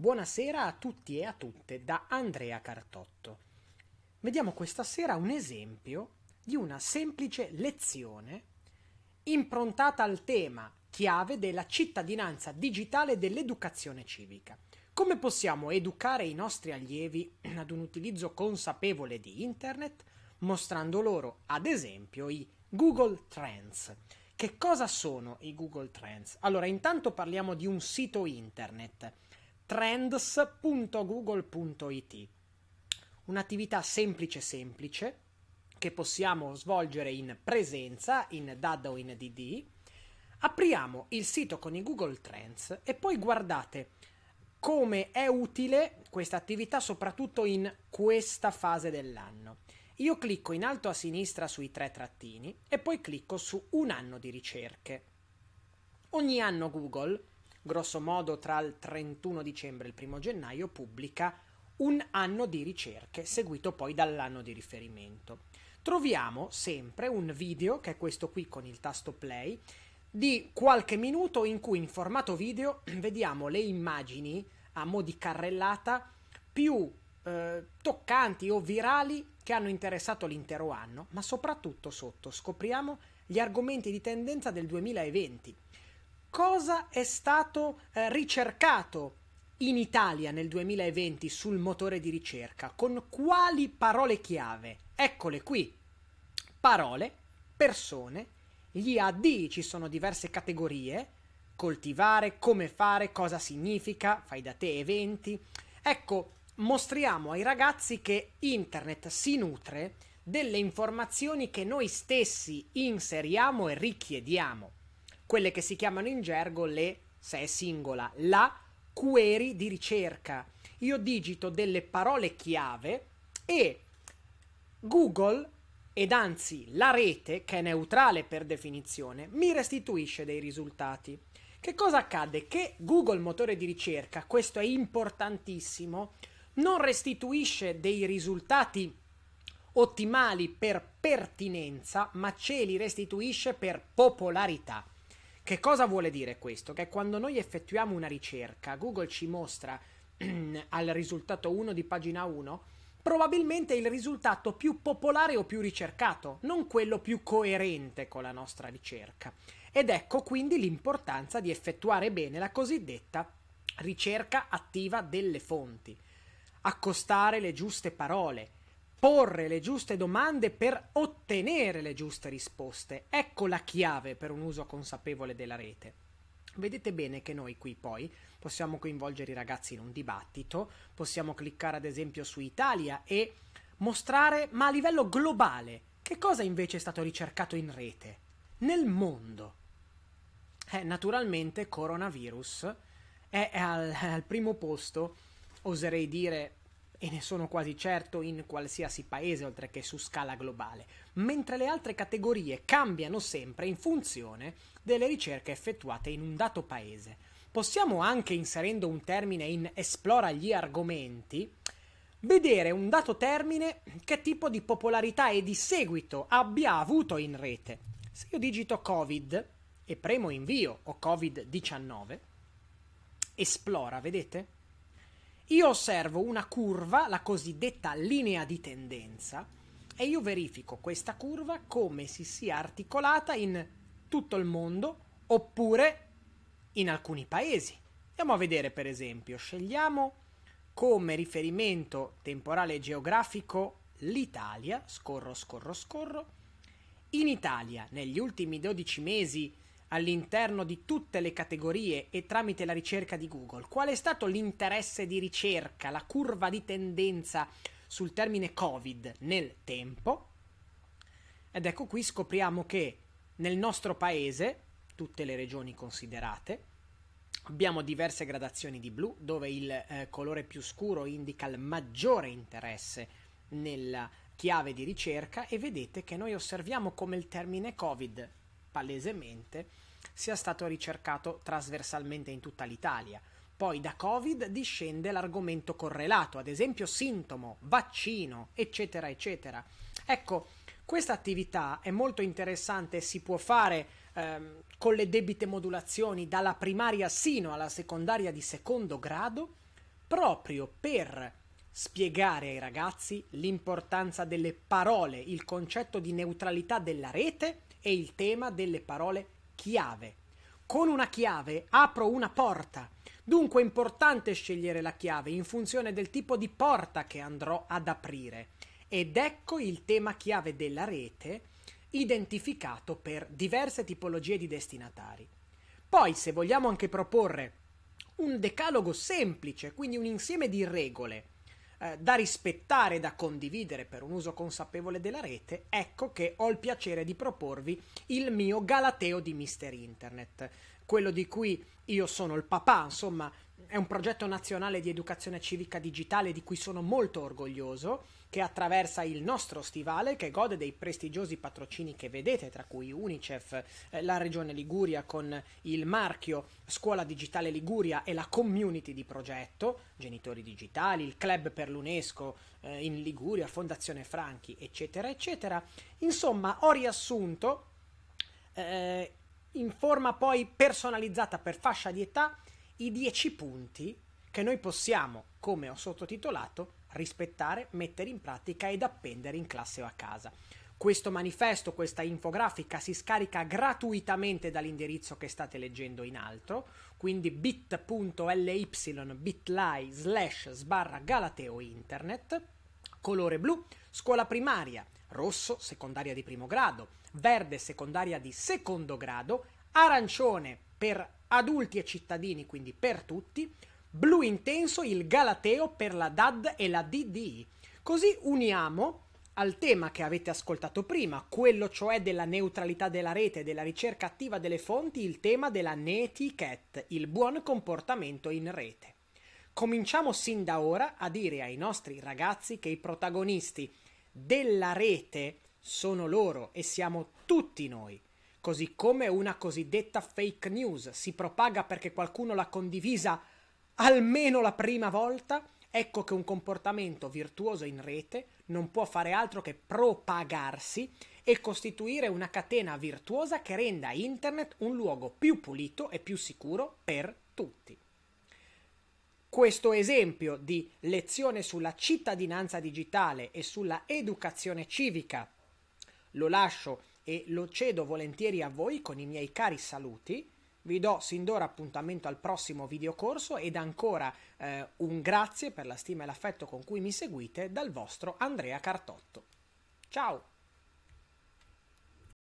Buonasera a tutti e a tutte da Andrea Cartotto. Vediamo questa sera un esempio di una semplice lezione improntata al tema chiave della cittadinanza digitale dell'educazione civica. Come possiamo educare i nostri allievi ad un utilizzo consapevole di Internet mostrando loro, ad esempio, i Google Trends? Che cosa sono i Google Trends? Allora, intanto parliamo di un sito Internet trends.google.it. Un'attività semplice semplice che possiamo svolgere in presenza, in DAD o in DD. Apriamo il sito con i Google Trends e poi guardate come è utile questa attività soprattutto in questa fase dell'anno. Io clicco in alto a sinistra sui tre trattini e poi clicco su un anno di ricerche. Ogni anno Google grosso modo tra il 31 dicembre e il 1 gennaio, pubblica un anno di ricerche, seguito poi dall'anno di riferimento. Troviamo sempre un video, che è questo qui con il tasto play, di qualche minuto in cui in formato video vediamo le immagini a mo' di carrellata più eh, toccanti o virali che hanno interessato l'intero anno, ma soprattutto sotto scopriamo gli argomenti di tendenza del 2020 cosa è stato eh, ricercato in Italia nel 2020 sul motore di ricerca, con quali parole chiave. Eccole qui. Parole, persone, gli AD ci sono diverse categorie, coltivare, come fare, cosa significa, fai da te eventi. Ecco, mostriamo ai ragazzi che internet si nutre delle informazioni che noi stessi inseriamo e richiediamo quelle che si chiamano in gergo le, se è singola, la query di ricerca. Io digito delle parole chiave e Google ed anzi la rete, che è neutrale per definizione, mi restituisce dei risultati. Che cosa accade? Che Google motore di ricerca, questo è importantissimo, non restituisce dei risultati ottimali per pertinenza, ma ce li restituisce per popolarità. Che cosa vuole dire questo? Che quando noi effettuiamo una ricerca, Google ci mostra al risultato 1 di pagina 1 probabilmente il risultato più popolare o più ricercato, non quello più coerente con la nostra ricerca. Ed ecco quindi l'importanza di effettuare bene la cosiddetta ricerca attiva delle fonti, accostare le giuste parole, porre le giuste domande per ottenere le giuste risposte. Ecco la chiave per un uso consapevole della rete. Vedete bene che noi qui poi possiamo coinvolgere i ragazzi in un dibattito, possiamo cliccare ad esempio su Italia e mostrare, ma a livello globale, che cosa invece è stato ricercato in rete, nel mondo. Eh, naturalmente coronavirus è al, al primo posto, oserei dire e ne sono quasi certo in qualsiasi paese oltre che su scala globale, mentre le altre categorie cambiano sempre in funzione delle ricerche effettuate in un dato paese. Possiamo anche, inserendo un termine in esplora gli argomenti, vedere un dato termine che tipo di popolarità e di seguito abbia avuto in rete. Se io digito Covid e premo invio o Covid-19, esplora, vedete? io osservo una curva, la cosiddetta linea di tendenza, e io verifico questa curva come si sia articolata in tutto il mondo oppure in alcuni paesi. Andiamo a vedere per esempio, scegliamo come riferimento temporale e geografico l'Italia, scorro, scorro, scorro. In Italia negli ultimi 12 mesi all'interno di tutte le categorie e tramite la ricerca di Google, qual è stato l'interesse di ricerca, la curva di tendenza sul termine Covid nel tempo? Ed ecco qui scopriamo che nel nostro paese, tutte le regioni considerate, abbiamo diverse gradazioni di blu, dove il eh, colore più scuro indica il maggiore interesse nella chiave di ricerca e vedete che noi osserviamo come il termine Covid palesemente sia stato ricercato trasversalmente in tutta l'Italia. Poi da Covid discende l'argomento correlato, ad esempio sintomo, vaccino, eccetera, eccetera. Ecco, questa attività è molto interessante, si può fare ehm, con le debite modulazioni dalla primaria sino alla secondaria di secondo grado, proprio per spiegare ai ragazzi l'importanza delle parole, il concetto di neutralità della rete e il tema delle parole chiave. Con una chiave apro una porta. Dunque è importante scegliere la chiave in funzione del tipo di porta che andrò ad aprire. Ed ecco il tema chiave della rete identificato per diverse tipologie di destinatari. Poi, se vogliamo anche proporre un decalogo semplice, quindi un insieme di regole, eh, da rispettare e da condividere per un uso consapevole della rete, ecco che ho il piacere di proporvi il mio Galateo di Mister Internet, quello di cui io sono il papà, insomma, è un progetto nazionale di educazione civica digitale di cui sono molto orgoglioso che attraversa il nostro stivale, che gode dei prestigiosi patrocini che vedete, tra cui UNICEF, eh, la Regione Liguria con il marchio Scuola Digitale Liguria e la community di progetto, Genitori Digitali, il Club per l'UNESCO eh, in Liguria, Fondazione Franchi, eccetera, eccetera. Insomma, ho riassunto eh, in forma poi personalizzata per fascia di età i 10 punti che noi possiamo, come ho sottotitolato, rispettare, mettere in pratica ed appendere in classe o a casa. Questo manifesto, questa infografica si scarica gratuitamente dall'indirizzo che state leggendo in alto, quindi bit.ly bit.ly slash sbarra galateo internet, colore blu, scuola primaria, rosso secondaria di primo grado, verde secondaria di secondo grado, arancione per adulti e cittadini, quindi per tutti, Blu intenso il galateo per la DAD e la DD. Così uniamo al tema che avete ascoltato prima, quello cioè della neutralità della rete e della ricerca attiva delle fonti, il tema della netiquette, il buon comportamento in rete. Cominciamo sin da ora a dire ai nostri ragazzi che i protagonisti della rete sono loro e siamo tutti noi. Così come una cosiddetta fake news si propaga perché qualcuno l'ha condivisa almeno la prima volta, ecco che un comportamento virtuoso in rete non può fare altro che propagarsi e costituire una catena virtuosa che renda Internet un luogo più pulito e più sicuro per tutti. Questo esempio di lezione sulla cittadinanza digitale e sulla educazione civica lo lascio e lo cedo volentieri a voi con i miei cari saluti vi do sin d'ora appuntamento al prossimo videocorso ed ancora eh, un grazie per la stima e l'affetto con cui mi seguite dal vostro Andrea Cartotto. Ciao!